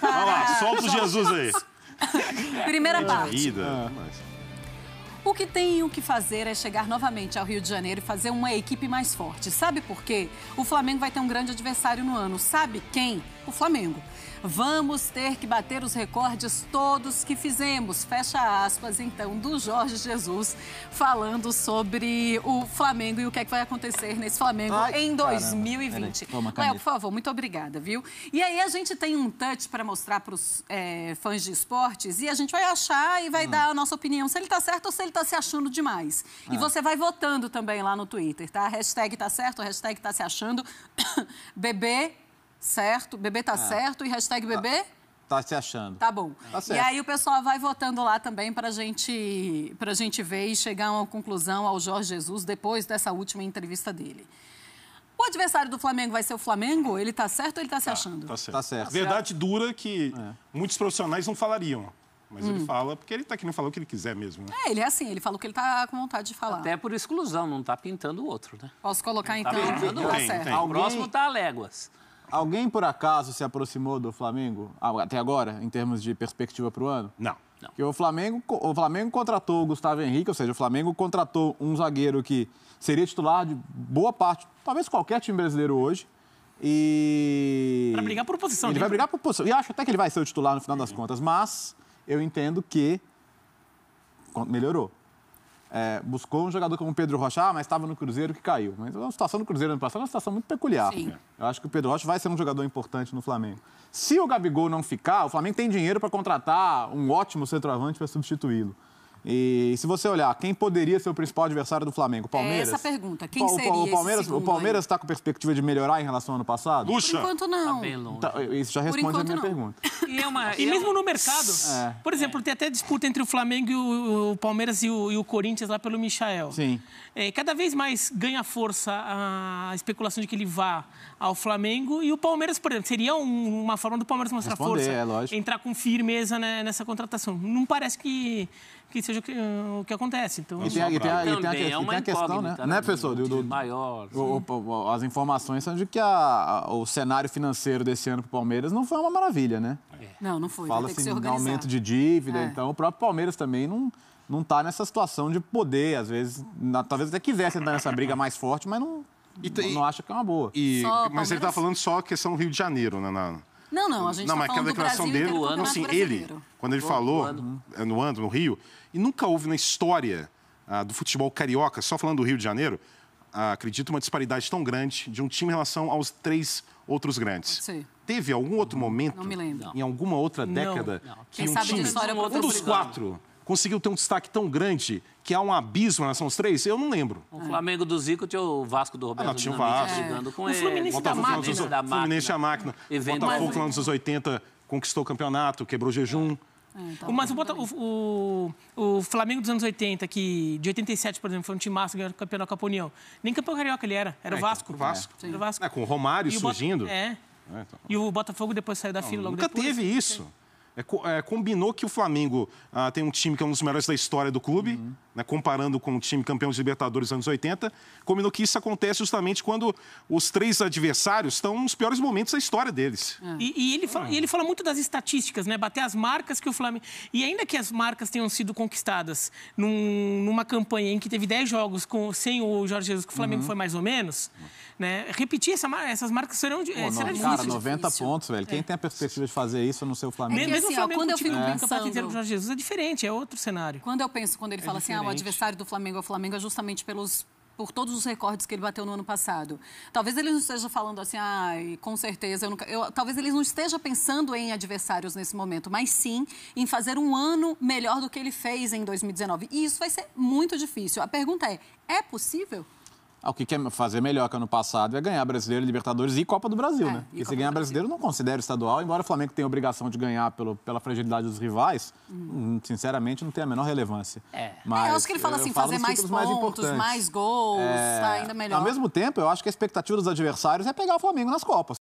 Vamos lá, solta o Jesus aí. Primeira parte. Vida. Ah. O que tem e o que fazer é chegar novamente ao Rio de Janeiro e fazer uma equipe mais forte. Sabe por quê? O Flamengo vai ter um grande adversário no ano. Sabe quem? O Flamengo. Vamos ter que bater os recordes todos que fizemos. Fecha aspas, então, do Jorge Jesus falando sobre o Flamengo e o que é que vai acontecer nesse Flamengo Ai, em 2020. Caramba, Léo, por favor, muito obrigada, viu? E aí a gente tem um touch para mostrar para os é, eh, fãs de esportes e a gente vai achar e vai hum. dar a nossa opinião se ele está certo ou se ele ele tá se achando demais. Ah. E você vai votando também lá no Twitter, tá? Hashtag tá certo, hashtag tá se achando. bebê, certo? Bebê tá ah. certo e hashtag tá- bebê? Tá se achando. Tá bom. Tá e aí o pessoal vai votando lá também para gente, pra gente ver e chegar a uma conclusão ao Jorge Jesus depois dessa última entrevista dele. O adversário do Flamengo vai ser o Flamengo? Ele tá certo ou ele tá, tá se achando? Tá certo. Tá certo. Verdade dura que é. muitos profissionais não falariam. Mas hum. ele fala porque ele está querendo falar o que ele quiser mesmo, né? É, ele é assim, ele fala o que ele está com vontade de falar. Até por exclusão, não está pintando o outro, né? Posso colocar não tá então? Tá pintando tem, O próximo tá a léguas. Alguém por acaso se aproximou do Flamengo ah, até agora, em termos de perspectiva para o ano? Não. Porque Que o Flamengo, o Flamengo contratou o Gustavo Henrique, ou seja, o Flamengo contratou um zagueiro que seria titular de boa parte, talvez qualquer time brasileiro hoje. E. Pra brigar por posição. Ele né? vai brigar por posição. E acho até que ele vai ser o titular no final das contas, mas eu entendo que melhorou. É, buscou um jogador como o Pedro Rocha, ah, mas estava no Cruzeiro que caiu. Mas é a situação do Cruzeiro ano passado é uma situação muito peculiar. Sim. Eu acho que o Pedro Rocha vai ser um jogador importante no Flamengo. Se o Gabigol não ficar, o Flamengo tem dinheiro para contratar um ótimo centroavante para substituí-lo. E se você olhar, quem poderia ser o principal adversário do Flamengo? É Palmeiras? É essa pergunta. Quem seria o, o Palmeiras, o Palmeiras está com perspectiva de melhorar em relação ao ano passado? Lucha. Por enquanto não. Tá isso já responde a minha não. pergunta. E, é uma, e, é mesmo no mercado, é. por exemplo, tem até disputa entre o Flamengo e o, o Palmeiras e o, e o, Corinthians lá pelo Michael. Sim. É, cada vez mais ganha força a especulação de que ele vá ao Flamengo e o Palmeiras, por exemplo, seria um, uma forma do Palmeiras mostrar Responder, força, entrar com firmeza né, nessa contratação. Não parece que que seja o que, o que acontece. Então, e tem, a, e tem, a, e tem, a, é tem a questão, né? né, né professor? Do, do, maior. O, né? o, as informações são de que o cenário financeiro desse ano para o Palmeiras não foi uma maravilha, né? É. Não, não foi. Fala-se em aumento de dívida, é. então o próprio Palmeiras também não não está nessa situação de poder, às vezes, na, talvez até quisesse entrar nessa briga mais forte, mas não, e, não, não acha que é uma boa. E, mas tá Palmeiras... ele está falando só a questão do Rio de Janeiro, né? Na... Não, não, a gente Não, tá mas aquela declaração Brasil dele, ano, assim, ele, quando ele falou ano. Eh, no ano, no Rio, e nunca houve na história ah, do futebol carioca, só falando do Rio de Janeiro, ah, acredito, uma disparidade tão grande de um time em relação aos três outros grandes. Sim. Teve algum outro momento, em alguma outra década, não. Não. que Quem um time, um dos quatro conseguiu ter um destaque tão grande que há um abismo nessa os três? Eu não lembro. O Flamengo do Zico tinha o Vasco do Roberto ah, não, tinha o Vasco. brigando com o ele. Fluminense Botafogo, da máquina. o da Fluminense é a máquina. o Botafogo lá nos anos 80 conquistou o campeonato, quebrou jejum. É, então, mas o, o, o, Flamengo dos anos 80, que de 87, por exemplo, foi um time massa ganhando campeão da Copa União. Nem campeão carioca ele era, era é, o então, Vasco. Vasco. É, era o Vasco. É, com o Romário surgindo. É. é. Então. E o Botafogo depois saiu da fila logo nunca depois. Nunca teve isso. É é, combinou que o Flamengo ah, tem um time que é um dos melhores da história do clube. Uhum né, comparando com o time campeão de Libertadores dos anos 80, combinou que isso acontece justamente quando os três adversários estão nos piores momentos da história deles. É. E, e, ele fala, é. e, ele fala, muito das estatísticas, né? Bater as marcas que o Flamengo. E ainda que as marcas tenham sido conquistadas num, numa campanha em que teve 10 jogos com, sem o Jorge Jesus, que o Flamengo uhum. foi mais ou menos, né? Repetir essa, essas marcas serão, Pô, é, será difícil. Cara, 90 difícil. pontos, velho. É. Quem tem a perspectiva de fazer isso no seu Flamengo? É que, Mesmo o assim, Flamengo, ó, quando eu fico é. pensando... capaz o Jorge Jesus é diferente, é outro cenário. Quando eu penso, quando ele é fala assim, o adversário do Flamengo é o Flamengo é justamente pelos por todos os recordes que ele bateu no ano passado. Talvez ele não esteja falando assim, ah, com certeza, eu nunca... eu, talvez ele não esteja pensando em adversários nesse momento, mas sim em fazer um ano melhor do que ele fez em 2019. E isso vai ser muito difícil. A pergunta é, é possível? Ah, o que quer fazer melhor que ano passado é ganhar Brasileiro, Libertadores e Copa do Brasil, é, né? E, se ganhar Brasileiro, não considera estadual, embora o Flamengo tenha a obrigação de ganhar pelo, pela fragilidade dos rivais, hum. sinceramente não tem a menor relevância. É, Mas, é eu é acho que ele fala assim, fazer mais pontos, mais, mais gols, tá é... ainda melhor. Ao mesmo tempo, eu acho que a expectativa dos adversários é pegar o Flamengo nas Copas.